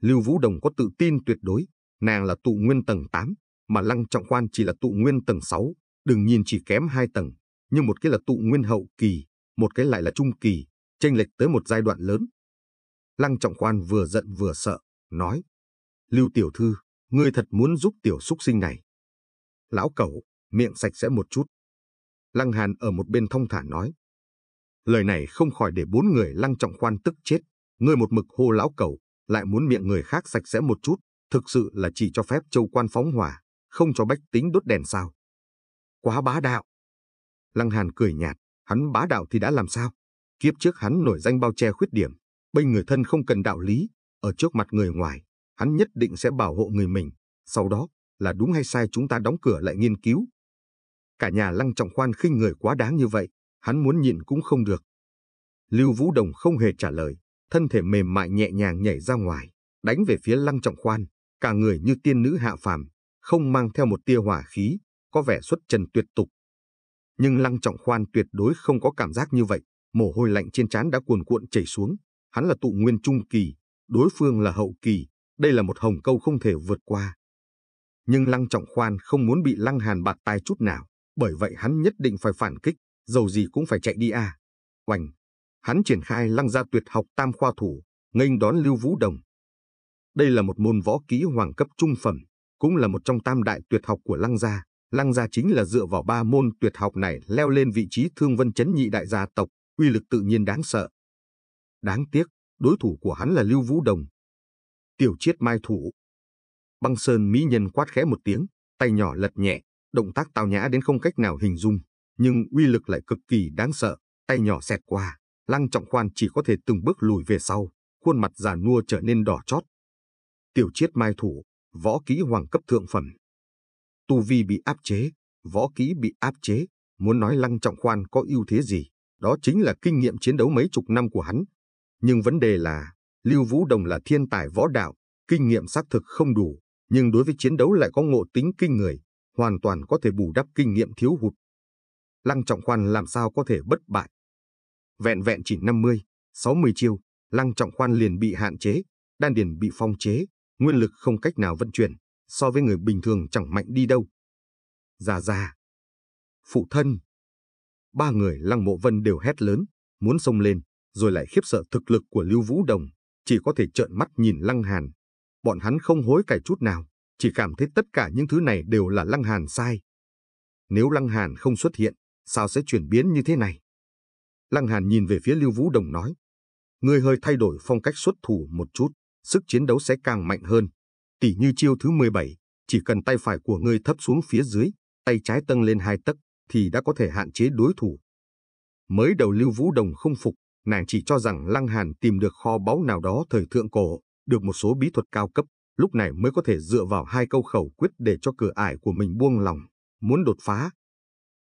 Lưu Vũ Đồng có tự tin tuyệt đối, nàng là tụ nguyên tầng 8, mà Lăng Trọng Quan chỉ là tụ nguyên tầng 6, đừng nhìn chỉ kém 2 tầng, nhưng một cái là tụ nguyên hậu kỳ, một cái lại là trung kỳ, chênh lệch tới một giai đoạn lớn. Lăng Trọng Quan vừa giận vừa sợ, nói, Lưu Tiểu Thư, ngươi thật muốn giúp tiểu súc sinh này. Lão cẩu, miệng sạch sẽ một chút. Lăng Hàn ở một bên thông thả nói. Lời này không khỏi để bốn người Lăng Trọng Quan tức chết. Ngươi một mực hô lão cẩu, lại muốn miệng người khác sạch sẽ một chút, thực sự là chỉ cho phép châu quan phóng hỏa, không cho bách tính đốt đèn sao. Quá bá đạo. Lăng Hàn cười nhạt, hắn bá đạo thì đã làm sao? Kiếp trước hắn nổi danh bao che khuyết điểm, bên người thân không cần đạo lý, ở trước mặt người ngoài, hắn nhất định sẽ bảo hộ người mình, sau đó là đúng hay sai chúng ta đóng cửa lại nghiên cứu. Cả nhà Lăng Trọng Khoan khinh người quá đáng như vậy, hắn muốn nhìn cũng không được. Lưu Vũ Đồng không hề trả lời, thân thể mềm mại nhẹ nhàng nhảy ra ngoài, đánh về phía Lăng Trọng Khoan, cả người như tiên nữ hạ phàm, không mang theo một tia hỏa khí, có vẻ xuất trần tuyệt tục. Nhưng Lăng Trọng Khoan tuyệt đối không có cảm giác như vậy, mồ hôi lạnh trên trán đã cuồn cuộn chảy xuống, hắn là tụ nguyên trung kỳ, đối phương là hậu kỳ, đây là một hồng câu không thể vượt qua. Nhưng Lăng Trọng Khoan không muốn bị Lăng Hàn bạc tai chút nào, bởi vậy hắn nhất định phải phản kích, dầu gì cũng phải chạy đi à. Oành! hắn triển khai lăng gia tuyệt học tam khoa thủ, nghênh đón Lưu Vũ Đồng. Đây là một môn võ ký hoàng cấp trung phẩm, cũng là một trong tam đại tuyệt học của lăng gia. Lăng gia chính là dựa vào ba môn tuyệt học này leo lên vị trí thương vân chấn nhị đại gia tộc, uy lực tự nhiên đáng sợ. Đáng tiếc, đối thủ của hắn là Lưu Vũ Đồng. Tiểu chiết mai thủ. Băng sơn mỹ nhân quát khẽ một tiếng, tay nhỏ lật nhẹ, động tác tào nhã đến không cách nào hình dung, nhưng uy lực lại cực kỳ đáng sợ, tay nhỏ xẹt qua, Lăng Trọng Khoan chỉ có thể từng bước lùi về sau, khuôn mặt già nua trở nên đỏ chót. Tiểu chiết mai thủ, võ kỹ hoàng cấp thượng phẩm. Tu vi bị áp chế, võ kỹ bị áp chế, muốn nói Lăng Trọng Khoan có ưu thế gì, đó chính là kinh nghiệm chiến đấu mấy chục năm của hắn. Nhưng vấn đề là, Lưu Vũ Đồng là thiên tài võ đạo, kinh nghiệm xác thực không đủ, nhưng đối với chiến đấu lại có ngộ tính kinh người, hoàn toàn có thể bù đắp kinh nghiệm thiếu hụt. Lăng Trọng Khoan làm sao có thể bất bại, Vẹn vẹn chỉ 50, 60 chiêu, lăng trọng khoan liền bị hạn chế, đan điền bị phong chế, nguyên lực không cách nào vận chuyển, so với người bình thường chẳng mạnh đi đâu. Già già, phụ thân, ba người lăng mộ vân đều hét lớn, muốn xông lên, rồi lại khiếp sợ thực lực của Lưu Vũ Đồng, chỉ có thể trợn mắt nhìn lăng hàn. Bọn hắn không hối cải chút nào, chỉ cảm thấy tất cả những thứ này đều là lăng hàn sai. Nếu lăng hàn không xuất hiện, sao sẽ chuyển biến như thế này? Lăng Hàn nhìn về phía Lưu Vũ Đồng nói. Ngươi hơi thay đổi phong cách xuất thủ một chút, sức chiến đấu sẽ càng mạnh hơn. Tỷ như chiêu thứ 17, chỉ cần tay phải của ngươi thấp xuống phía dưới, tay trái tâng lên hai tấc, thì đã có thể hạn chế đối thủ. Mới đầu Lưu Vũ Đồng không phục, nàng chỉ cho rằng Lăng Hàn tìm được kho báu nào đó thời thượng cổ, được một số bí thuật cao cấp, lúc này mới có thể dựa vào hai câu khẩu quyết để cho cửa ải của mình buông lòng, muốn đột phá.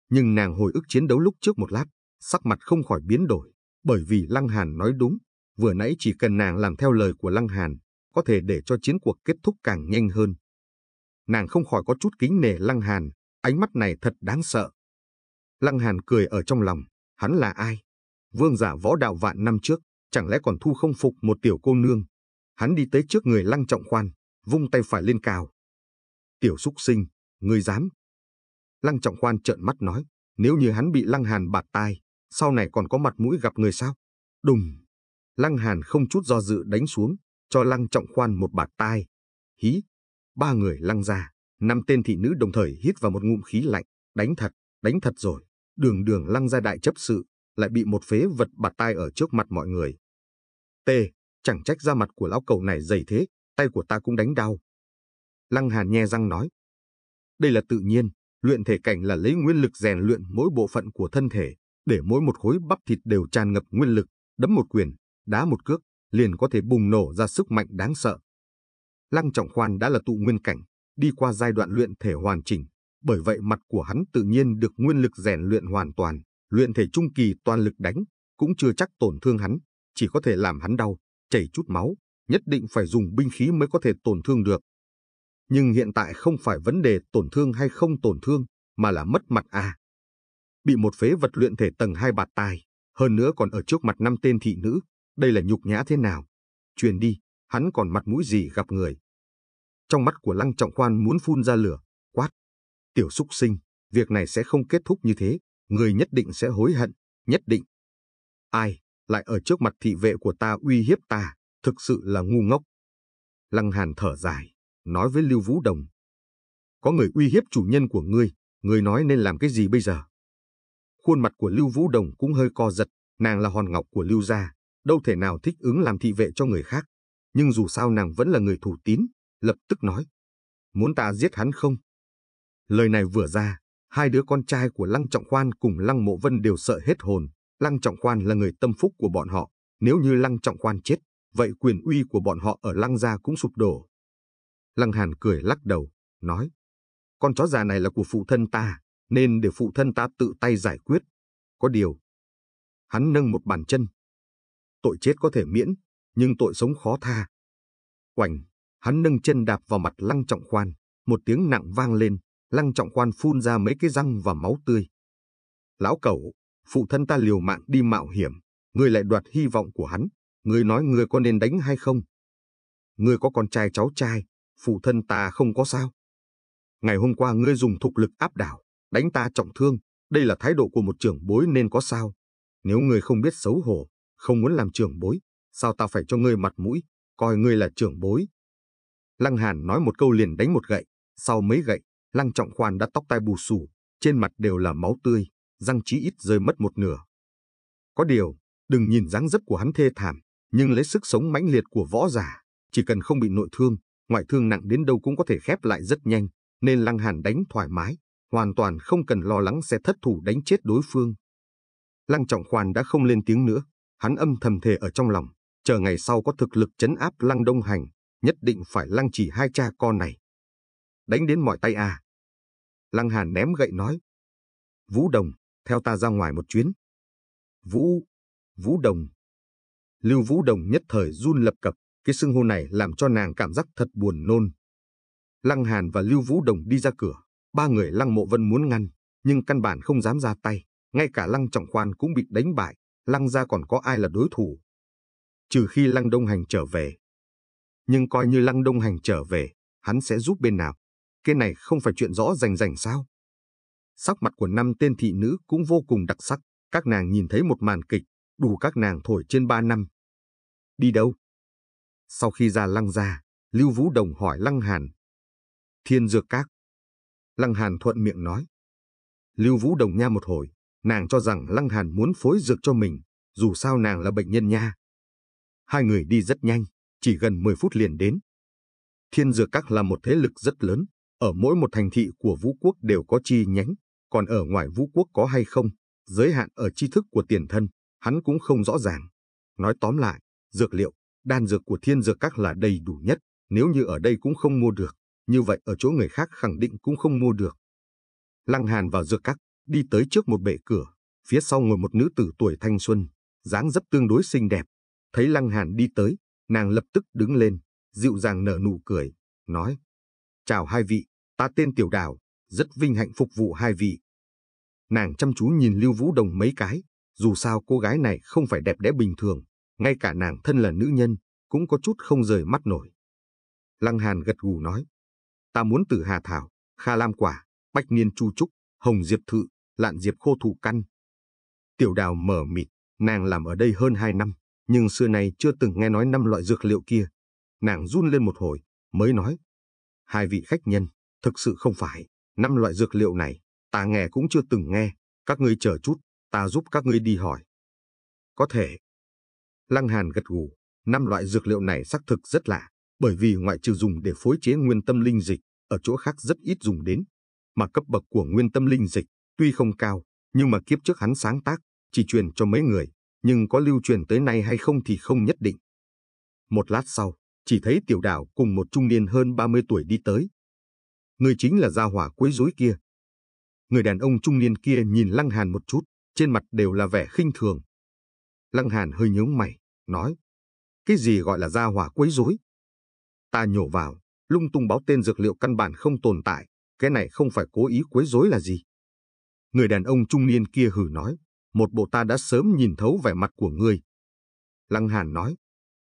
Nhưng nàng hồi ức chiến đấu lúc trước một lát, sắc mặt không khỏi biến đổi, bởi vì Lăng Hàn nói đúng, vừa nãy chỉ cần nàng làm theo lời của Lăng Hàn, có thể để cho chiến cuộc kết thúc càng nhanh hơn. Nàng không khỏi có chút kính nể Lăng Hàn, ánh mắt này thật đáng sợ. Lăng Hàn cười ở trong lòng, hắn là ai? Vương giả võ đạo vạn năm trước, chẳng lẽ còn thu không phục một tiểu cô nương? Hắn đi tới trước người Lăng Trọng Khoan, vung tay phải lên cào. Tiểu xúc sinh, ngươi dám. Lăng Trọng Khoan trợn mắt nói, nếu như hắn bị Lăng Hàn bạt tai, sau này còn có mặt mũi gặp người sao? Đùng! Lăng Hàn không chút do dự đánh xuống, cho Lăng Trọng Khoan một bạt tai. Hí! Ba người lăng ra, năm tên thị nữ đồng thời hít vào một ngụm khí lạnh, đánh thật, đánh thật rồi. Đường đường lăng ra đại chấp sự, lại bị một phế vật bạt tai ở trước mặt mọi người. T. Chẳng trách ra mặt của lão cầu này dày thế, tay của ta cũng đánh đau. Lăng Hàn nhe răng nói. Đây là tự nhiên, luyện thể cảnh là lấy nguyên lực rèn luyện mỗi bộ phận của thân thể, để mỗi một khối bắp thịt đều tràn ngập nguyên lực, đấm một quyền, đá một cước, liền có thể bùng nổ ra sức mạnh đáng sợ. Lăng Trọng Khoan đã là tụ nguyên cảnh, đi qua giai đoạn luyện thể hoàn chỉnh, bởi vậy mặt của hắn tự nhiên được nguyên lực rèn luyện hoàn toàn, luyện thể trung kỳ toàn lực đánh, cũng chưa chắc tổn thương hắn, chỉ có thể làm hắn đau, chảy chút máu, nhất định phải dùng binh khí mới có thể tổn thương được. Nhưng hiện tại không phải vấn đề tổn thương hay không tổn thương, mà là mất mặt à bị một phế vật luyện thể tầng hai bạt tai, hơn nữa còn ở trước mặt năm tên thị nữ, đây là nhục nhã thế nào? Truyền đi, hắn còn mặt mũi gì gặp người? Trong mắt của Lăng Trọng Khoan muốn phun ra lửa, quát. Tiểu súc sinh, việc này sẽ không kết thúc như thế, người nhất định sẽ hối hận, nhất định. Ai, lại ở trước mặt thị vệ của ta uy hiếp ta, thực sự là ngu ngốc. Lăng Hàn thở dài, nói với Lưu Vũ Đồng. Có người uy hiếp chủ nhân của ngươi, ngươi nói nên làm cái gì bây giờ? Khuôn mặt của Lưu Vũ Đồng cũng hơi co giật, nàng là hòn ngọc của Lưu gia, đâu thể nào thích ứng làm thị vệ cho người khác. Nhưng dù sao nàng vẫn là người thủ tín, lập tức nói. Muốn ta giết hắn không? Lời này vừa ra, hai đứa con trai của Lăng Trọng Khoan cùng Lăng Mộ Vân đều sợ hết hồn. Lăng Trọng Khoan là người tâm phúc của bọn họ. Nếu như Lăng Trọng Khoan chết, vậy quyền uy của bọn họ ở Lăng Gia cũng sụp đổ. Lăng Hàn cười lắc đầu, nói. Con chó già này là của phụ thân ta, nên để phụ thân ta tự tay giải quyết. Có điều, hắn nâng một bàn chân. Tội chết có thể miễn, nhưng tội sống khó tha. Quảnh, hắn nâng chân đạp vào mặt Lăng Trọng Khoan, một tiếng nặng vang lên, Lăng Trọng Khoan phun ra mấy cái răng và máu tươi. Lão cẩu, phụ thân ta liều mạng đi mạo hiểm, người lại đoạt hy vọng của hắn, Người nói người có nên đánh hay không? Người có con trai cháu trai, phụ thân ta không có sao. Ngày hôm qua ngươi dùng thục lực áp đảo, đánh ta trọng thương, đây là thái độ của một trưởng bối nên có sao? Nếu ngươi không biết xấu hổ, không muốn làm trưởng bối, sao ta phải cho ngươi mặt mũi, coi ngươi là trưởng bối? Lăng Hàn nói một câu liền đánh một gậy, sau mấy gậy, Lăng Trọng Khoan đã tóc tai bù xù, trên mặt đều là máu tươi, răng chí ít rơi mất một nửa. Có điều, đừng nhìn dáng dấp của hắn thê thảm, nhưng lấy sức sống mãnh liệt của võ giả, chỉ cần không bị nội thương, ngoại thương nặng đến đâu cũng có thể khép lại rất nhanh, nên Lăng Hàn đánh thoải mái, hoàn toàn không cần lo lắng sẽ thất thủ đánh chết đối phương. Lăng Trọng Khoan đã không lên tiếng nữa, hắn âm thầm thề ở trong lòng, chờ ngày sau có thực lực chấn áp Lăng Đông Hành, nhất định phải lăng chỉ hai cha con này. Đánh đến mọi tay à. Lăng Hàn ném gậy nói. Vũ Đồng, theo ta ra ngoài một chuyến. Vũ, Vũ Đồng. Lưu Vũ Đồng nhất thời run lập cập, cái xưng hô này làm cho nàng cảm giác thật buồn nôn. Lăng Hàn và Lưu Vũ Đồng đi ra cửa, Ba người Lăng Mộ Vân muốn ngăn, nhưng căn bản không dám ra tay. Ngay cả Lăng Trọng Khoan cũng bị đánh bại, Lăng ra còn có ai là đối thủ. Trừ khi Lăng Đông Hành trở về. Nhưng coi như Lăng Đông Hành trở về, hắn sẽ giúp bên nào? Cái này không phải chuyện rõ rành rành sao? Sắc mặt của năm tên thị nữ cũng vô cùng đặc sắc. Các nàng nhìn thấy một màn kịch, đủ các nàng thổi trên ba năm. Đi đâu? Sau khi ra lăng ra, Lưu Vũ Đồng hỏi Lăng Hàn. Thiên Dược Các. Lăng Hàn thuận miệng nói. Lưu Vũ đồng nha một hồi, nàng cho rằng Lăng Hàn muốn phối dược cho mình, dù sao nàng là bệnh nhân nha. Hai người đi rất nhanh, chỉ gần 10 phút liền đến. Thiên Dược Các là một thế lực rất lớn, ở mỗi một thành thị của Vũ Quốc đều có chi nhánh, còn ở ngoài Vũ Quốc có hay không, giới hạn ở tri thức của tiền thân, hắn cũng không rõ ràng. Nói tóm lại, dược liệu, đan dược của Thiên Dược Các là đầy đủ nhất, nếu như ở đây cũng không mua được, như vậy ở chỗ người khác khẳng định cũng không mua được. Lăng Hàn vào dược các, đi tới trước một bệ cửa, phía sau ngồi một nữ tử tuổi thanh xuân, dáng dấp tương đối xinh đẹp. Thấy Lăng Hàn đi tới, nàng lập tức đứng lên, dịu dàng nở nụ cười, nói. Chào hai vị, ta tên Tiểu Đào, rất vinh hạnh phục vụ hai vị. Nàng chăm chú nhìn Lưu Vũ Đồng mấy cái, dù sao cô gái này không phải đẹp đẽ bình thường, ngay cả nàng thân là nữ nhân, cũng có chút không rời mắt nổi. Lăng Hàn gật gù nói, Ta muốn từ Hà Thảo, Kha Lam Quả, Bách Niên Chu Trúc, Hồng Diệp Thự, Lạn Diệp Khô Thụ Căn. Tiểu đào mở mịt, nàng làm ở đây hơn hai năm, nhưng xưa nay chưa từng nghe nói năm loại dược liệu kia. Nàng run lên một hồi, mới nói. Hai vị khách nhân, thực sự không phải, năm loại dược liệu này, ta nghe cũng chưa từng nghe, các ngươi chờ chút, ta giúp các ngươi đi hỏi. Có thể. Lăng Hàn gật gù, năm loại dược liệu này xác thực rất lạ, bởi vì ngoại trừ dùng để phối chế nguyên tâm linh dịch, ở chỗ khác rất ít dùng đến. Mà cấp bậc của nguyên tâm linh dịch tuy không cao, nhưng mà kiếp trước hắn sáng tác, chỉ truyền cho mấy người, nhưng có lưu truyền tới nay hay không thì không nhất định. Một lát sau, chỉ thấy tiểu đảo cùng một trung niên hơn 30 tuổi đi tới. Người chính là gia hỏa quấy rối kia. Người đàn ông trung niên kia nhìn Lăng Hàn một chút, trên mặt đều là vẻ khinh thường. Lăng Hàn hơi nhướng mày, nói, cái gì gọi là gia hỏa quấy rối, Ta nhổ vào, lung tung báo tên dược liệu căn bản không tồn tại, cái này không phải cố ý quấy rối là gì. Người đàn ông trung niên kia hừ nói, một bộ ta đã sớm nhìn thấu vẻ mặt của ngươi. Lăng Hàn nói,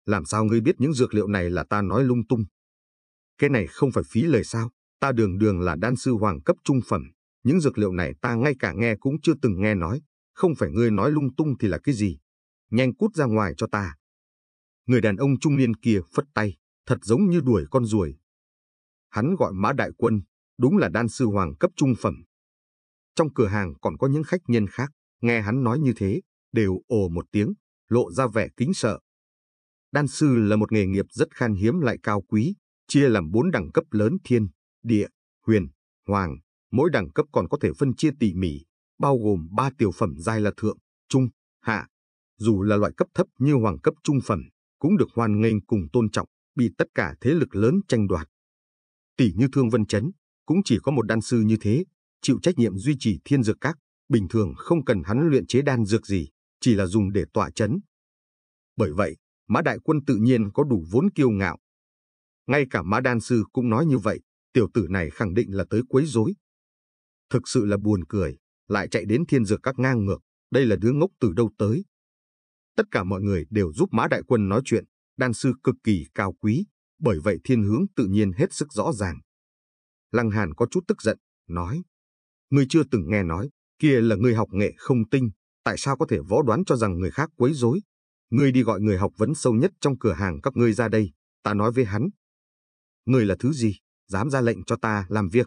làm sao ngươi biết những dược liệu này là ta nói lung tung? Cái này không phải phí lời sao, ta đường đường là đan sư hoàng cấp trung phẩm, những dược liệu này ta ngay cả nghe cũng chưa từng nghe nói, không phải ngươi nói lung tung thì là cái gì? Nhanh cút ra ngoài cho ta. Người đàn ông trung niên kia phất tay, thật giống như đuổi con ruồi. Hắn gọi Mã Đại Quân, đúng là đan sư hoàng cấp trung phẩm. Trong cửa hàng còn có những khách nhân khác, nghe hắn nói như thế, đều ồ một tiếng, lộ ra vẻ kính sợ. Đan sư là một nghề nghiệp rất khan hiếm lại cao quý, chia làm bốn đẳng cấp lớn thiên, địa, huyền, hoàng. Mỗi đẳng cấp còn có thể phân chia tỉ mỉ, bao gồm ba tiểu phẩm giai là thượng, trung, hạ. Dù là loại cấp thấp như hoàng cấp trung phẩm, cũng được hoan nghênh cùng tôn trọng bị tất cả thế lực lớn tranh đoạt. Tỷ như Thương Vân Chấn, cũng chỉ có một đan sư như thế, chịu trách nhiệm duy trì thiên dược các, bình thường không cần hắn luyện chế đan dược gì, chỉ là dùng để tỏa chấn. Bởi vậy, Mã Đại Quân tự nhiên có đủ vốn kiêu ngạo. Ngay cả Mã Đan Sư cũng nói như vậy, tiểu tử này khẳng định là tới quấy rối. Thực sự là buồn cười, lại chạy đến thiên dược các ngang ngược, đây là đứa ngốc từ đâu tới. Tất cả mọi người đều giúp Mã Đại Quân nói chuyện, đan sư cực kỳ cao quý, bởi vậy thiên hướng tự nhiên hết sức rõ ràng. Lăng Hàn có chút tức giận, nói. người chưa từng nghe nói, kia là người học nghệ không tinh, tại sao có thể võ đoán cho rằng người khác quấy rối? Ngươi đi gọi người học vấn sâu nhất trong cửa hàng các ngươi ra đây, ta nói với hắn. người là thứ gì, dám ra lệnh cho ta làm việc?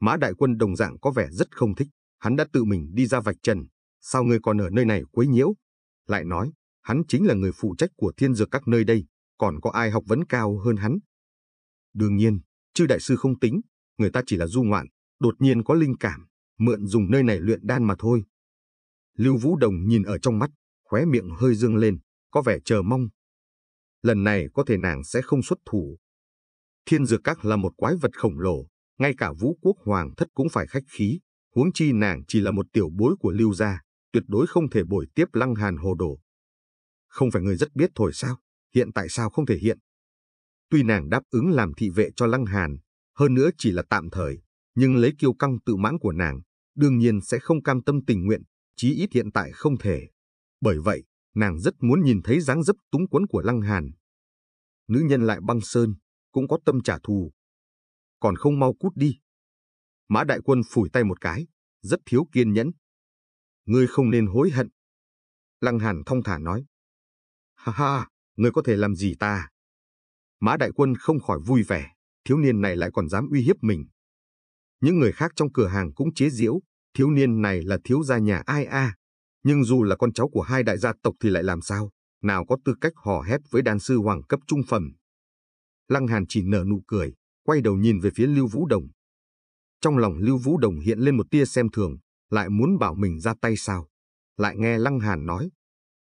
Mã đại quân đồng dạng có vẻ rất không thích, hắn đã tự mình đi ra vạch trần, sao ngươi còn ở nơi này quấy nhiễu? Lại nói, Hắn chính là người phụ trách của thiên dược các nơi đây, còn có ai học vấn cao hơn hắn. Đương nhiên, chư đại sư không tính, người ta chỉ là du ngoạn, đột nhiên có linh cảm, mượn dùng nơi này luyện đan mà thôi. Lưu Vũ Đồng nhìn ở trong mắt, khóe miệng hơi dương lên, có vẻ chờ mong. Lần này có thể nàng sẽ không xuất thủ. Thiên dược các là một quái vật khổng lồ, ngay cả vũ quốc hoàng thất cũng phải khách khí, huống chi nàng chỉ là một tiểu bối của Lưu gia, tuyệt đối không thể bồi tiếp lăng hàn hồ đồ. Không phải người rất biết thổi sao, hiện tại sao không thể hiện. Tuy nàng đáp ứng làm thị vệ cho Lăng Hàn, hơn nữa chỉ là tạm thời, nhưng lấy kiêu căng tự mãn của nàng, đương nhiên sẽ không cam tâm tình nguyện, chí ít hiện tại không thể. Bởi vậy, nàng rất muốn nhìn thấy dáng dấp túng quấn của Lăng Hàn. Nữ nhân lại băng sơn, cũng có tâm trả thù. Còn không mau cút đi. Mã đại quân phủi tay một cái, rất thiếu kiên nhẫn. Ngươi không nên hối hận. Lăng Hàn thong thả nói. Ha ha, ngươi có thể làm gì ta? Mã đại quân không khỏi vui vẻ, thiếu niên này lại còn dám uy hiếp mình. Những người khác trong cửa hàng cũng chế giễu, thiếu niên này là thiếu gia nhà ai a? Nhưng dù là con cháu của hai đại gia tộc thì lại làm sao? Nào có tư cách hò hét với đan sư hoàng cấp trung phẩm. Lăng Hàn chỉ nở nụ cười, quay đầu nhìn về phía Lưu Vũ Đồng. Trong lòng Lưu Vũ Đồng hiện lên một tia xem thường, lại muốn bảo mình ra tay sao. Lại nghe Lăng Hàn nói,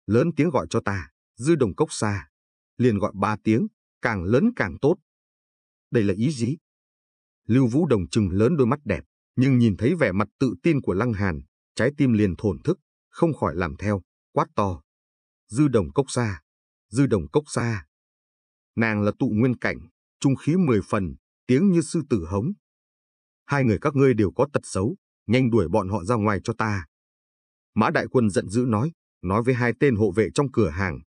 lớn tiếng gọi cho ta dư đồng cốc xa, liền gọi ba tiếng, càng lớn càng tốt. Đây là ý gì? Lưu Vũ Đồng trừng lớn đôi mắt đẹp, nhưng nhìn thấy vẻ mặt tự tin của Lăng Hàn, trái tim liền thổn thức, không khỏi làm theo, quát to. Dư đồng cốc xa, dư đồng cốc xa. Nàng là tụ nguyên cảnh, trung khí mười phần, tiếng như sư tử hống. Hai người các ngươi đều có tật xấu, nhanh đuổi bọn họ ra ngoài cho ta. Mã Đại Quân giận dữ nói, nói với hai tên hộ vệ trong cửa hàng,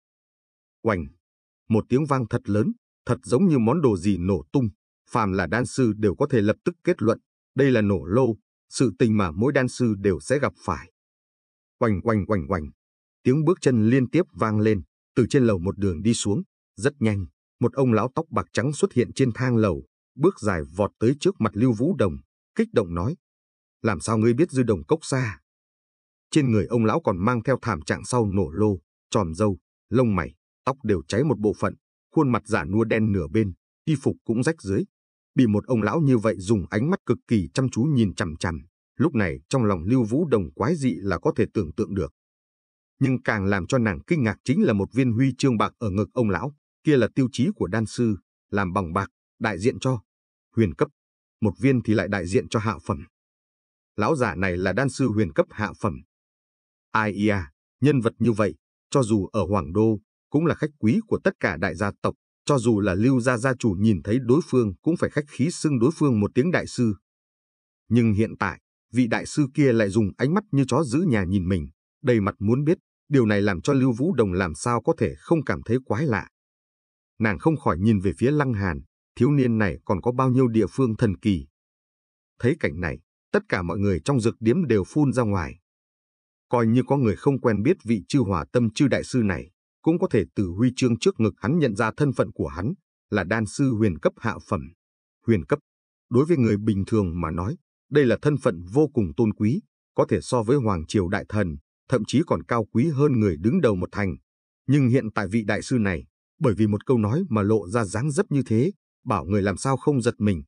Oành! Một tiếng vang thật lớn, thật giống như món đồ gì nổ tung. Phàm là đan sư đều có thể lập tức kết luận, đây là nổ lô, sự tình mà mỗi đan sư đều sẽ gặp phải. Oành oành oành oành! Tiếng bước chân liên tiếp vang lên, từ trên lầu một đường đi xuống, rất nhanh. Một ông lão tóc bạc trắng xuất hiện trên thang lầu, bước dài vọt tới trước mặt Lưu Vũ Đồng, kích động nói. Làm sao ngươi biết dư đồng cốc xa? Trên người ông lão còn mang theo thảm trạng sau nổ lô, tròn dâu, lông mày, tóc đều cháy một bộ phận, khuôn mặt giả nua đen nửa bên, y phục cũng rách dưới. Bị một ông lão như vậy dùng ánh mắt cực kỳ chăm chú nhìn chằm chằm, lúc này trong lòng Lưu Vũ Đồng quái dị là có thể tưởng tượng được. Nhưng càng làm cho nàng kinh ngạc chính là một viên huy chương bạc ở ngực ông lão, kia là tiêu chí của đan sư, làm bằng bạc, đại diện cho huyền cấp, một viên thì lại đại diện cho hạ phẩm. Lão giả này là đan sư huyền cấp hạ phẩm. Ai ia, nhân vật như vậy, cho dù ở Hoàng Đô, cũng là khách quý của tất cả đại gia tộc, cho dù là lưu gia gia chủ nhìn thấy đối phương cũng phải khách khí xưng đối phương một tiếng đại sư. Nhưng hiện tại, vị đại sư kia lại dùng ánh mắt như chó giữ nhà nhìn mình, đầy mặt muốn biết, điều này làm cho Lưu Vũ Đồng làm sao có thể không cảm thấy quái lạ. Nàng không khỏi nhìn về phía Lăng Hàn, thiếu niên này còn có bao nhiêu địa phương thần kỳ. Thấy cảnh này, tất cả mọi người trong dược điếm đều phun ra ngoài. Coi như có người không quen biết vị chư hòa tâm chư đại sư này cũng có thể từ huy chương trước ngực hắn nhận ra thân phận của hắn là đan sư huyền cấp hạ phẩm. Huyền cấp, đối với người bình thường mà nói, đây là thân phận vô cùng tôn quý, có thể so với Hoàng Triều Đại Thần, thậm chí còn cao quý hơn người đứng đầu một thành. Nhưng hiện tại vị đại sư này, bởi vì một câu nói mà lộ ra dáng dấp như thế, bảo người làm sao không giật mình.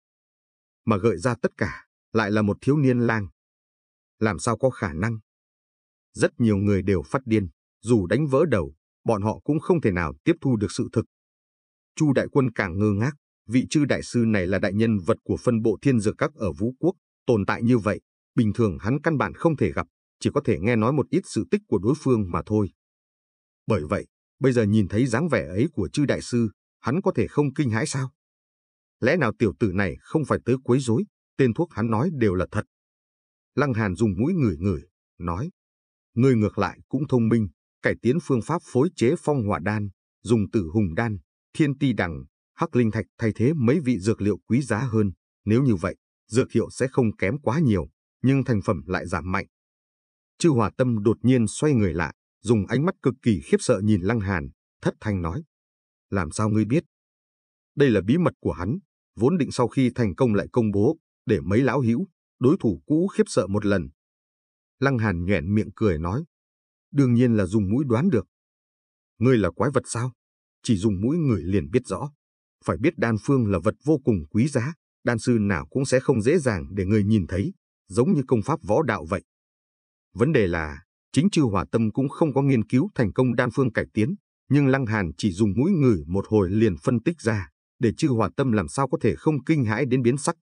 Mà gợi ra tất cả, lại là một thiếu niên lang. Làm sao có khả năng? Rất nhiều người đều phát điên, dù đánh vỡ đầu, bọn họ cũng không thể nào tiếp thu được sự thực. Chu Đại Quân càng ngơ ngác, vị chư đại sư này là đại nhân vật của phân bộ thiên dược các ở Vũ Quốc, tồn tại như vậy, bình thường hắn căn bản không thể gặp, chỉ có thể nghe nói một ít sự tích của đối phương mà thôi. Bởi vậy, bây giờ nhìn thấy dáng vẻ ấy của chư đại sư, hắn có thể không kinh hãi sao? Lẽ nào tiểu tử này không phải tới quấy rối, tên thuốc hắn nói đều là thật. Lăng Hàn dùng mũi ngửi ngửi, nói, người ngược lại cũng thông minh, cải tiến phương pháp phối chế phong hỏa đan, dùng tử hùng đan, thiên ti đằng, hắc linh thạch thay thế mấy vị dược liệu quý giá hơn. Nếu như vậy, dược hiệu sẽ không kém quá nhiều, nhưng thành phẩm lại giảm mạnh. Chư Hòa Tâm đột nhiên xoay người lại, dùng ánh mắt cực kỳ khiếp sợ nhìn Lăng Hàn, thất thanh nói. Làm sao ngươi biết? Đây là bí mật của hắn, vốn định sau khi thành công lại công bố, để mấy lão hữu đối thủ cũ khiếp sợ một lần. Lăng Hàn nhoẻn miệng cười nói, Đương nhiên là dùng mũi đoán được. Ngươi là quái vật sao? Chỉ dùng mũi người liền biết rõ. Phải biết đan phương là vật vô cùng quý giá, đan sư nào cũng sẽ không dễ dàng để người nhìn thấy, giống như công pháp võ đạo vậy. Vấn đề là, chính chư hòa tâm cũng không có nghiên cứu thành công đan phương cải tiến, nhưng Lăng Hàn chỉ dùng mũi người một hồi liền phân tích ra, để chư hòa tâm làm sao có thể không kinh hãi đến biến sắc.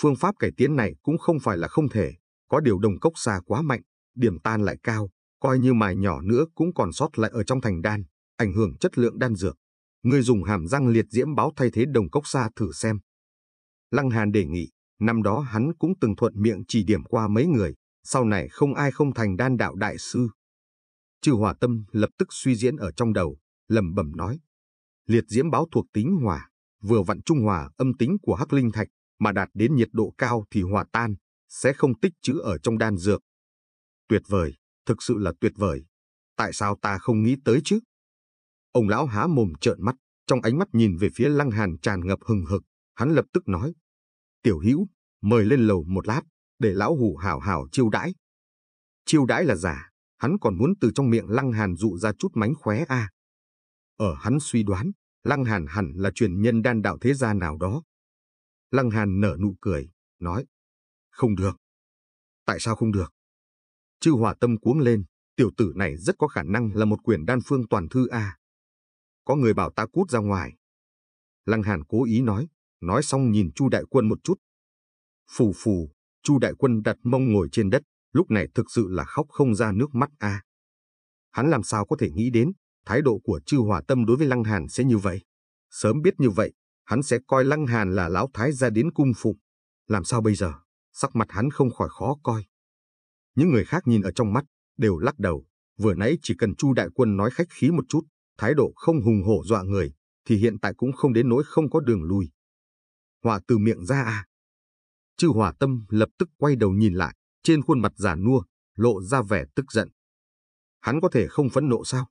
Phương pháp cải tiến này cũng không phải là không thể, có điều đồng cốc xa quá mạnh, điểm tan lại cao, coi như mài nhỏ nữa cũng còn sót lại ở trong thành đan, ảnh hưởng chất lượng đan dược. Người dùng hàm răng liệt diễm báo thay thế đồng cốc sa thử xem. Lăng Hàn đề nghị, năm đó hắn cũng từng thuận miệng chỉ điểm qua mấy người, sau này không ai không thành đan đạo đại sư. trừ Hòa Tâm lập tức suy diễn ở trong đầu, lầm bẩm nói. Liệt diễm báo thuộc tính hỏa, vừa vặn trung hòa âm tính của hắc linh thạch, mà đạt đến nhiệt độ cao thì hòa tan, sẽ không tích trữ ở trong đan dược. Tuyệt vời, thực sự là tuyệt vời. Tại sao ta không nghĩ tới chứ? Ông lão há mồm trợn mắt, trong ánh mắt nhìn về phía Lăng Hàn tràn ngập hừng hực, hắn lập tức nói. Tiểu hữu, mời lên lầu một lát, để lão hủ hảo hảo chiêu đãi. Chiêu đãi là giả, hắn còn muốn từ trong miệng Lăng Hàn dụ ra chút mánh khóe a. À. Ở hắn suy đoán, Lăng Hàn hẳn là truyền nhân đan đạo thế gia nào đó. Lăng Hàn nở nụ cười, nói. Không được. Tại sao không được? Chư hỏa tâm cuống lên, tiểu tử này rất có khả năng là một quyển đan phương toàn thư A. Có người bảo ta cút ra ngoài. Lăng Hàn cố ý nói, nói xong nhìn Chu Đại Quân một chút. Phù phù, Chu Đại Quân đặt mông ngồi trên đất, lúc này thực sự là khóc không ra nước mắt A. Hắn làm sao có thể nghĩ đến, thái độ của chư hỏa tâm đối với Lăng Hàn sẽ như vậy. Sớm biết như vậy, hắn sẽ coi Lăng Hàn là lão thái gia đến cung phụng. Làm sao bây giờ? Sắc mặt hắn không khỏi khó coi. Những người khác nhìn ở trong mắt, đều lắc đầu. Vừa nãy chỉ cần Chu Đại Quân nói khách khí một chút, thái độ không hùng hổ dọa người, thì hiện tại cũng không đến nỗi không có đường lui. Hòa từ miệng ra à? Chư Hòa Tâm lập tức quay đầu nhìn lại, trên khuôn mặt giả nua, lộ ra vẻ tức giận. Hắn có thể không phẫn nộ sao?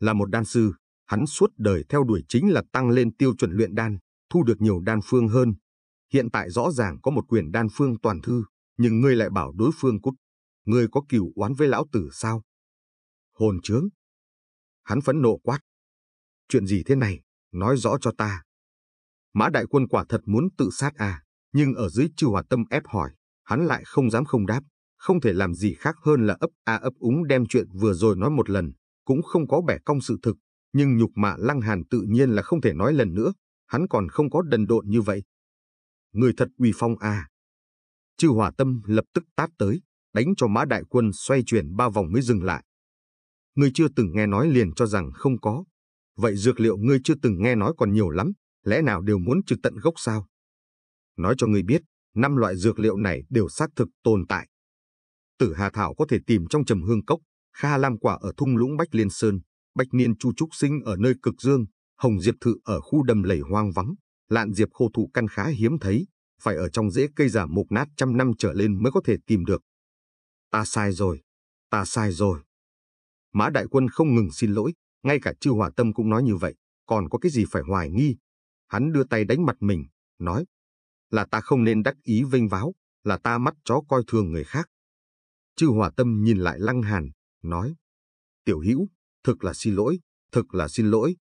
Là một đan sư, hắn suốt đời theo đuổi chính là tăng lên tiêu chuẩn luyện đan, thu được nhiều đan phương hơn. Hiện tại rõ ràng có một quyền đan phương toàn thư, nhưng ngươi lại bảo đối phương cút. Ngươi có cừu oán với lão tử sao? Hồn trướng! Hắn phẫn nộ quát. Chuyện gì thế này? Nói rõ cho ta. Mã đại quân quả thật muốn tự sát à, nhưng ở dưới chư hòa tâm ép hỏi, hắn lại không dám không đáp, không thể làm gì khác hơn là ấp a ấp úng đem chuyện vừa rồi nói một lần, cũng không có bẻ cong sự thực, nhưng nhục mạ lăng hàn tự nhiên là không thể nói lần nữa, hắn còn không có đần độn như vậy. Người thật uy phong à. Chư hỏa tâm lập tức tát tới, đánh cho mã đại quân xoay chuyển ba vòng mới dừng lại. Ngươi chưa từng nghe nói liền cho rằng không có. Vậy dược liệu ngươi chưa từng nghe nói còn nhiều lắm, lẽ nào đều muốn trừ tận gốc sao? Nói cho ngươi biết, năm loại dược liệu này đều xác thực tồn tại. Tử Hà Thảo có thể tìm trong trầm hương cốc, Kha Lam Quả ở thung lũng Bách Liên Sơn, bách Niên Chu Trúc Sinh ở nơi cực dương, Hồng Diệp Thự ở khu đầm lầy hoang vắng, Lạn Diệp khô thụ căn khá hiếm thấy, phải ở trong rễ cây giả mục nát trăm năm trở lên mới có thể tìm được ta sai rồi, ta sai rồi. Mã Đại Quân không ngừng xin lỗi, ngay cả Chư Hòa Tâm cũng nói như vậy, còn có cái gì phải hoài nghi. Hắn đưa tay đánh mặt mình, nói, là ta không nên đắc ý vinh váo, là ta mắt chó coi thường người khác. Chư Hòa Tâm nhìn lại Lăng Hàn, nói, tiểu hữu, thực là xin lỗi, thực là xin lỗi.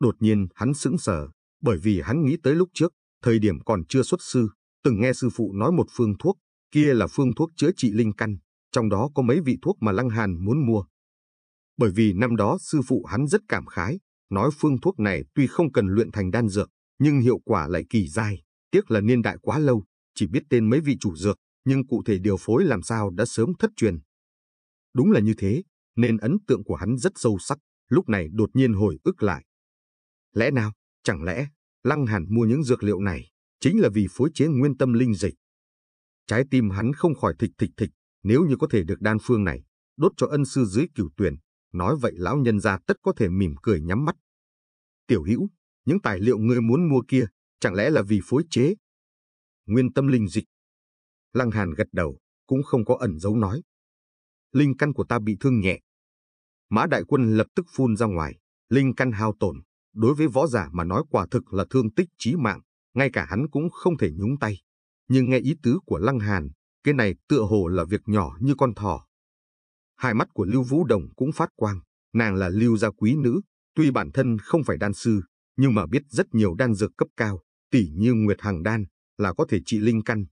Đột nhiên hắn sững sờ, bởi vì hắn nghĩ tới lúc trước, thời điểm còn chưa xuất sư, từng nghe sư phụ nói một phương thuốc, kia là phương thuốc chữa trị linh căn, trong đó có mấy vị thuốc mà Lăng Hàn muốn mua. Bởi vì năm đó sư phụ hắn rất cảm khái, nói phương thuốc này tuy không cần luyện thành đan dược, nhưng hiệu quả lại kỳ dài. tiếc là niên đại quá lâu, chỉ biết tên mấy vị chủ dược, nhưng cụ thể điều phối làm sao đã sớm thất truyền. Đúng là như thế, nên ấn tượng của hắn rất sâu sắc, lúc này đột nhiên hồi ức lại. Lẽ nào, chẳng lẽ, Lăng Hàn mua những dược liệu này chính là vì phối chế nguyên tâm linh dịch, Trái tim hắn không khỏi thịch thịch thịch, nếu như có thể được đan phương này, đốt cho ân sư dưới cửu tuyển, nói vậy lão nhân gia tất có thể mỉm cười nhắm mắt. Tiểu hữu, những tài liệu ngươi muốn mua kia, chẳng lẽ là vì phối chế? Nguyên tâm linh dịch. Lăng Hàn gật đầu, cũng không có ẩn giấu nói. Linh căn của ta bị thương nhẹ. Mã đại quân lập tức phun ra ngoài, linh căn hao tổn, đối với võ giả mà nói quả thực là thương tích chí mạng, ngay cả hắn cũng không thể nhúng tay nhưng nghe ý tứ của Lăng Hàn, cái này tựa hồ là việc nhỏ như con thỏ. Hai mắt của Lưu Vũ Đồng cũng phát quang, nàng là Lưu gia quý nữ, tuy bản thân không phải đan sư, nhưng mà biết rất nhiều đan dược cấp cao, tỉ như Nguyệt Hàng Đan, là có thể trị linh căn.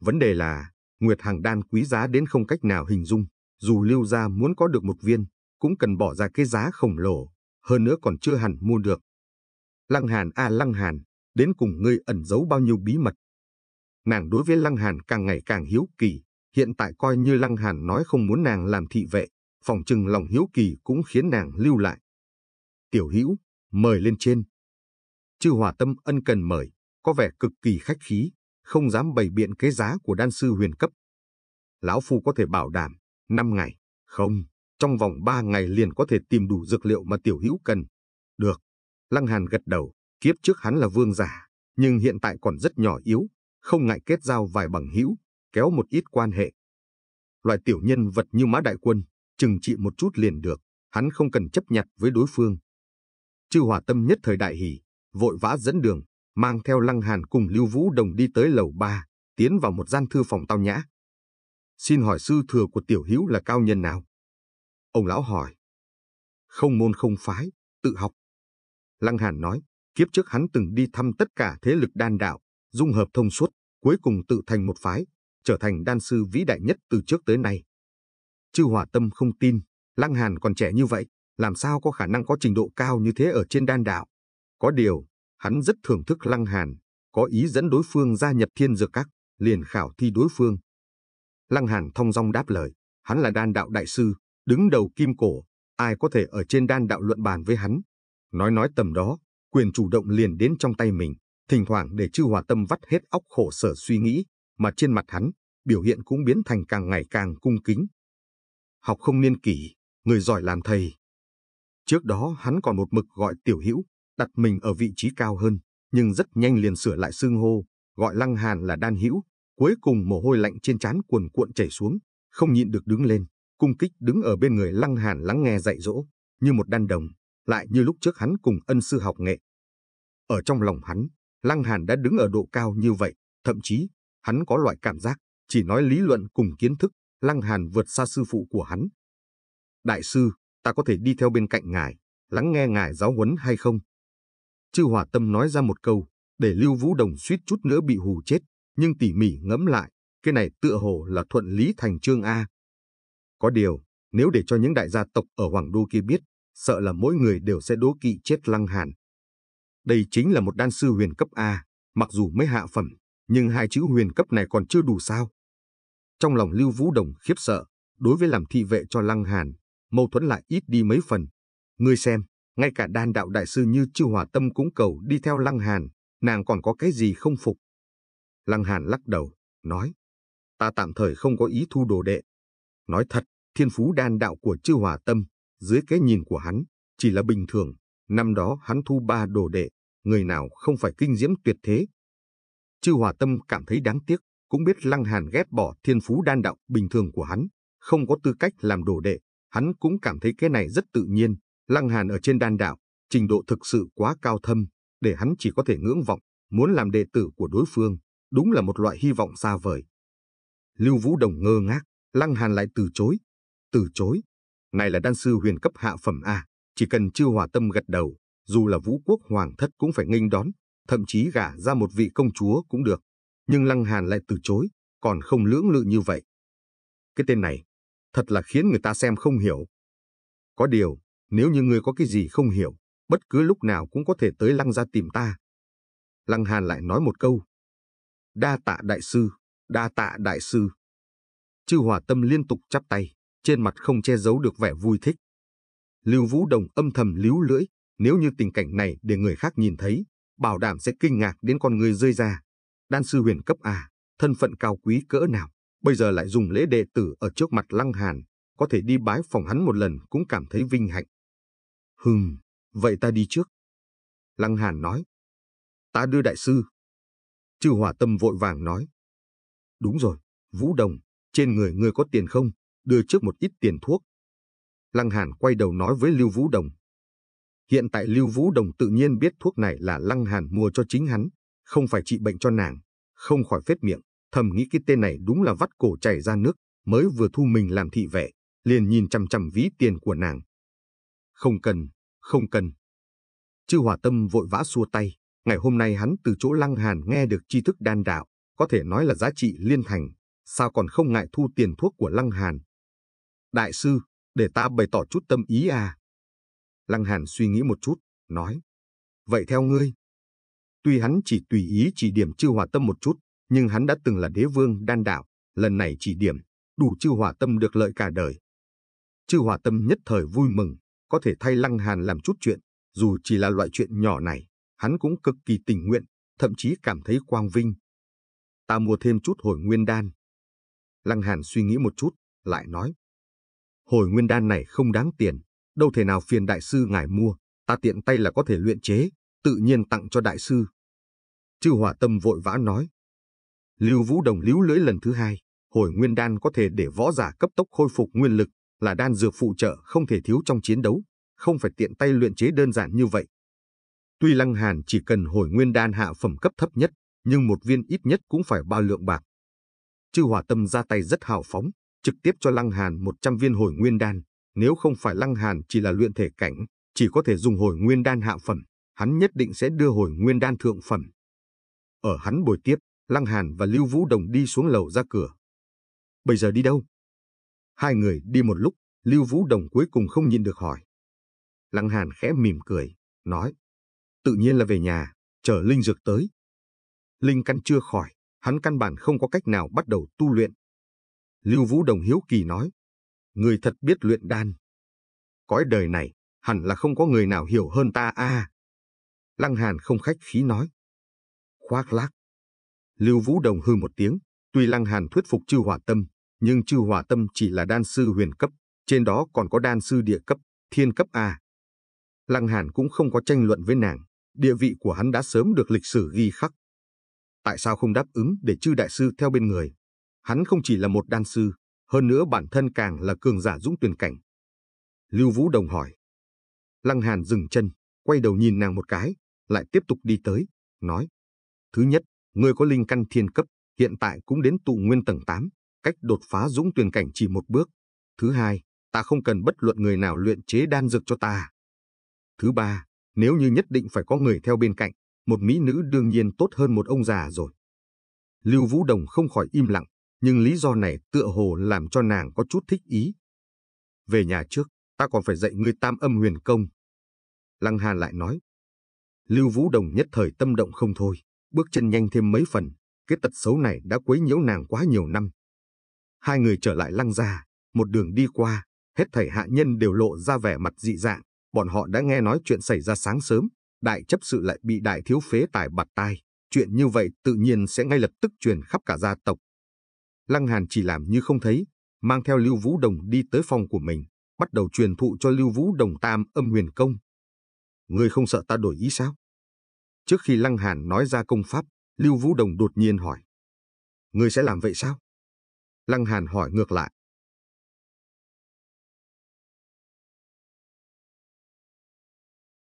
Vấn đề là, Nguyệt Hàng Đan quý giá đến không cách nào hình dung, dù Lưu gia muốn có được một viên, cũng cần bỏ ra cái giá khổng lồ, hơn nữa còn chưa hẳn mua được. Lăng Hàn a à Lăng Hàn, đến cùng ngươi ẩn giấu bao nhiêu bí mật, nàng đối với Lăng Hàn càng ngày càng hiếu kỳ, hiện tại coi như Lăng Hàn nói không muốn nàng làm thị vệ, phòng trừng lòng hiếu kỳ cũng khiến nàng lưu lại. Tiểu Hữu mời lên trên. Chư Hòa Tâm ân cần mời, có vẻ cực kỳ khách khí, không dám bày biện cái giá của đan sư huyền cấp. Lão Phu có thể bảo đảm, 5 ngày, không, trong vòng 3 ngày liền có thể tìm đủ dược liệu mà Tiểu Hữu cần. Được, Lăng Hàn gật đầu, kiếp trước hắn là vương giả, nhưng hiện tại còn rất nhỏ yếu, không ngại kết giao vài bằng hữu, kéo một ít quan hệ. Loại tiểu nhân vật như Mã Đại Quân, chừng trị một chút liền được, hắn không cần chấp nhặt với đối phương. Chư hòa tâm nhất thời đại hỉ, vội vã dẫn đường, mang theo Lăng Hàn cùng Lưu Vũ Đồng đi tới lầu ba tiến vào một gian thư phòng tao nhã. Xin hỏi sư thừa của tiểu hữu là cao nhân nào? Ông lão hỏi. Không môn không phái, tự học. Lăng Hàn nói, kiếp trước hắn từng đi thăm tất cả thế lực đan đạo, dung hợp thông suốt, cuối cùng tự thành một phái, trở thành đan sư vĩ đại nhất từ trước tới nay. Chư hỏa tâm không tin, Lăng Hàn còn trẻ như vậy, làm sao có khả năng có trình độ cao như thế ở trên đan đạo. Có điều, hắn rất thưởng thức Lăng Hàn, có ý dẫn đối phương gia nhập thiên dược các, liền khảo thi đối phương. Lăng Hàn thông dong đáp lời, hắn là đan đạo đại sư, đứng đầu kim cổ, ai có thể ở trên đan đạo luận bàn với hắn. Nói nói tầm đó, quyền chủ động liền đến trong tay mình. Thỉnh thoảng để chư hòa tâm vắt hết óc khổ sở suy nghĩ, mà trên mặt hắn, biểu hiện cũng biến thành càng ngày càng cung kính. Học không niên kỷ, người giỏi làm thầy. Trước đó hắn còn một mực gọi tiểu hữu, đặt mình ở vị trí cao hơn, nhưng rất nhanh liền sửa lại xương hô, gọi lăng hàn là đan hữu, cuối cùng mồ hôi lạnh trên trán cuồn cuộn chảy xuống, không nhịn được đứng lên, cung kích đứng ở bên người lăng hàn lắng nghe dạy dỗ, như một đan đồng, lại như lúc trước hắn cùng ân sư học nghệ. Ở trong lòng hắn, Lăng Hàn đã đứng ở độ cao như vậy, thậm chí, hắn có loại cảm giác, chỉ nói lý luận cùng kiến thức, Lăng Hàn vượt xa sư phụ của hắn. Đại sư, ta có thể đi theo bên cạnh ngài, lắng nghe ngài giáo huấn hay không? Chư Hòa Tâm nói ra một câu, để Lưu Vũ Đồng suýt chút nữa bị hù chết, nhưng tỉ mỉ ngẫm lại, cái này tựa hồ là thuận lý thành trương A. Có điều, nếu để cho những đại gia tộc ở Hoàng Đô kia biết, sợ là mỗi người đều sẽ đố kỵ chết Lăng Hàn. Đây chính là một đan sư huyền cấp A, mặc dù mới hạ phẩm, nhưng hai chữ huyền cấp này còn chưa đủ sao. Trong lòng Lưu Vũ Đồng khiếp sợ, đối với làm thị vệ cho Lăng Hàn, mâu thuẫn lại ít đi mấy phần. Ngươi xem, ngay cả đan đạo đại sư như Chư Hòa Tâm cũng cầu đi theo Lăng Hàn, nàng còn có cái gì không phục. Lăng Hàn lắc đầu, nói, ta tạm thời không có ý thu đồ đệ. Nói thật, thiên phú đan đạo của Chư Hòa Tâm, dưới cái nhìn của hắn, chỉ là bình thường. Năm đó hắn thu ba đồ đệ, người nào không phải kinh diễm tuyệt thế. Chư Hòa Tâm cảm thấy đáng tiếc, cũng biết Lăng Hàn ghét bỏ thiên phú đan đạo bình thường của hắn, không có tư cách làm đồ đệ. Hắn cũng cảm thấy cái này rất tự nhiên, Lăng Hàn ở trên đan đạo, trình độ thực sự quá cao thâm, để hắn chỉ có thể ngưỡng vọng, muốn làm đệ tử của đối phương, đúng là một loại hy vọng xa vời. Lưu Vũ Đồng ngơ ngác, Lăng Hàn lại từ chối. Từ chối? Này là đan sư huyền cấp hạ phẩm A, chỉ cần chư hòa tâm gật đầu, dù là vũ quốc hoàng thất cũng phải nghênh đón, thậm chí gả ra một vị công chúa cũng được. Nhưng Lăng Hàn lại từ chối, còn không lưỡng lự như vậy. Cái tên này, thật là khiến người ta xem không hiểu. Có điều, nếu như ngươi có cái gì không hiểu, bất cứ lúc nào cũng có thể tới Lăng ra tìm ta. Lăng Hàn lại nói một câu. Đa tạ đại sư, đa tạ đại sư. Chư Hòa Tâm liên tục chắp tay, trên mặt không che giấu được vẻ vui thích. Lưu Vũ Đồng âm thầm líu lưỡi, nếu như tình cảnh này để người khác nhìn thấy, bảo đảm sẽ kinh ngạc đến con người rơi ra. Đan sư huyền cấp a thân phận cao quý cỡ nào, bây giờ lại dùng lễ đệ tử ở trước mặt Lăng Hàn, có thể đi bái phòng hắn một lần cũng cảm thấy vinh hạnh. Hừm, vậy ta đi trước. Lăng Hàn nói. Ta đưa đại sư. Chư hỏa tâm vội vàng nói. Đúng rồi, Vũ Đồng, trên người ngươi có tiền không, đưa trước một ít tiền thuốc. Lăng Hàn quay đầu nói với Lưu Vũ Đồng. Hiện tại Lưu Vũ Đồng tự nhiên biết thuốc này là Lăng Hàn mua cho chính hắn, không phải trị bệnh cho nàng, không khỏi phết miệng, thầm nghĩ cái tên này đúng là vắt cổ chảy ra nước, mới vừa thu mình làm thị vệ, liền nhìn chằm chằm ví tiền của nàng. Không cần, không cần. Chư Hòa Tâm vội vã xua tay, ngày hôm nay hắn từ chỗ Lăng Hàn nghe được tri thức đan đạo, có thể nói là giá trị liên thành, sao còn không ngại thu tiền thuốc của Lăng Hàn. Đại sư, để ta bày tỏ chút tâm ý à. Lăng Hàn suy nghĩ một chút, nói. Vậy theo ngươi. Tuy hắn chỉ tùy ý chỉ điểm chư hòa tâm một chút, nhưng hắn đã từng là đế vương đan đạo, lần này chỉ điểm, đủ chư hòa tâm được lợi cả đời. Chư hòa tâm nhất thời vui mừng, có thể thay Lăng Hàn làm chút chuyện, dù chỉ là loại chuyện nhỏ này, hắn cũng cực kỳ tình nguyện, thậm chí cảm thấy quang vinh. Ta mua thêm chút hồi nguyên đan. Lăng Hàn suy nghĩ một chút, lại nói. Hồi nguyên đan này không đáng tiền, đâu thể nào phiền đại sư ngài mua, ta tiện tay là có thể luyện chế, tự nhiên tặng cho đại sư. Chư hỏa tâm vội vã nói. Lưu Vũ Đồng líu lưỡi lần thứ hai, hồi nguyên đan có thể để võ giả cấp tốc khôi phục nguyên lực, là đan dược phụ trợ không thể thiếu trong chiến đấu, không phải tiện tay luyện chế đơn giản như vậy. Tuy Lăng Hàn chỉ cần hồi nguyên đan hạ phẩm cấp thấp nhất, nhưng một viên ít nhất cũng phải bao lượng bạc. Chư Hỏa Tâm ra tay rất hào phóng, trực tiếp cho Lăng Hàn 100 viên hồi nguyên đan, nếu không phải Lăng Hàn chỉ là luyện thể cảnh, chỉ có thể dùng hồi nguyên đan hạ phẩm, hắn nhất định sẽ đưa hồi nguyên đan thượng phẩm. Ở hắn buổi tiếp, Lăng Hàn và Lưu Vũ Đồng đi xuống lầu ra cửa. Bây giờ đi đâu? Hai người đi một lúc, Lưu Vũ Đồng cuối cùng không nhìn được hỏi. Lăng Hàn khẽ mỉm cười, nói. Tự nhiên là về nhà, chờ Linh Dược tới. Linh căn chưa khỏi, hắn căn bản không có cách nào bắt đầu tu luyện. Lưu Vũ Đồng hiếu kỳ nói, người thật biết luyện đan. Cõi đời này, hẳn là không có người nào hiểu hơn ta a. Lăng Hàn không khách khí nói. Khoác lác. Lưu Vũ Đồng hư một tiếng, tuy Lăng Hàn thuyết phục chư hỏa tâm, nhưng chư hỏa tâm chỉ là đan sư huyền cấp, trên đó còn có đan sư địa cấp, thiên cấp A. Lăng Hàn cũng không có tranh luận với nàng, địa vị của hắn đã sớm được lịch sử ghi khắc. Tại sao không đáp ứng để chư đại sư theo bên người? Hắn không chỉ là một đan sư, hơn nữa bản thân càng là cường giả dũng tuyển cảnh. Lưu Vũ Đồng hỏi. Lăng Hàn dừng chân, quay đầu nhìn nàng một cái, lại tiếp tục đi tới, nói. Thứ nhất, ngươi có linh căn thiên cấp, hiện tại cũng đến tụ nguyên tầng 8, cách đột phá dũng tuyển cảnh chỉ một bước. Thứ hai, ta không cần bất luận người nào luyện chế đan dược cho ta. Thứ ba, nếu như nhất định phải có người theo bên cạnh, một mỹ nữ đương nhiên tốt hơn một ông già rồi. Lưu Vũ Đồng không khỏi im lặng, nhưng lý do này tựa hồ làm cho nàng có chút thích ý. Về nhà trước, ta còn phải dạy ngươi tam âm huyền công. Lăng Hà lại nói. Lưu Vũ Đồng nhất thời tâm động không thôi, bước chân nhanh thêm mấy phần, cái tật xấu này đã quấy nhiễu nàng quá nhiều năm. Hai người trở lại lăng gia, một đường đi qua, hết thảy hạ nhân đều lộ ra vẻ mặt dị dạng, bọn họ đã nghe nói chuyện xảy ra sáng sớm, đại chấp sự lại bị đại thiếu phế tài bặt tai. Chuyện như vậy tự nhiên sẽ ngay lập tức truyền khắp cả gia tộc, Lăng Hàn chỉ làm như không thấy, mang theo Lưu Vũ Đồng đi tới phòng của mình, bắt đầu truyền thụ cho Lưu Vũ Đồng tam âm huyền công. Người không sợ ta đổi ý sao? Trước khi Lăng Hàn nói ra công pháp, Lưu Vũ Đồng đột nhiên hỏi. người sẽ làm vậy sao? Lăng Hàn hỏi ngược lại.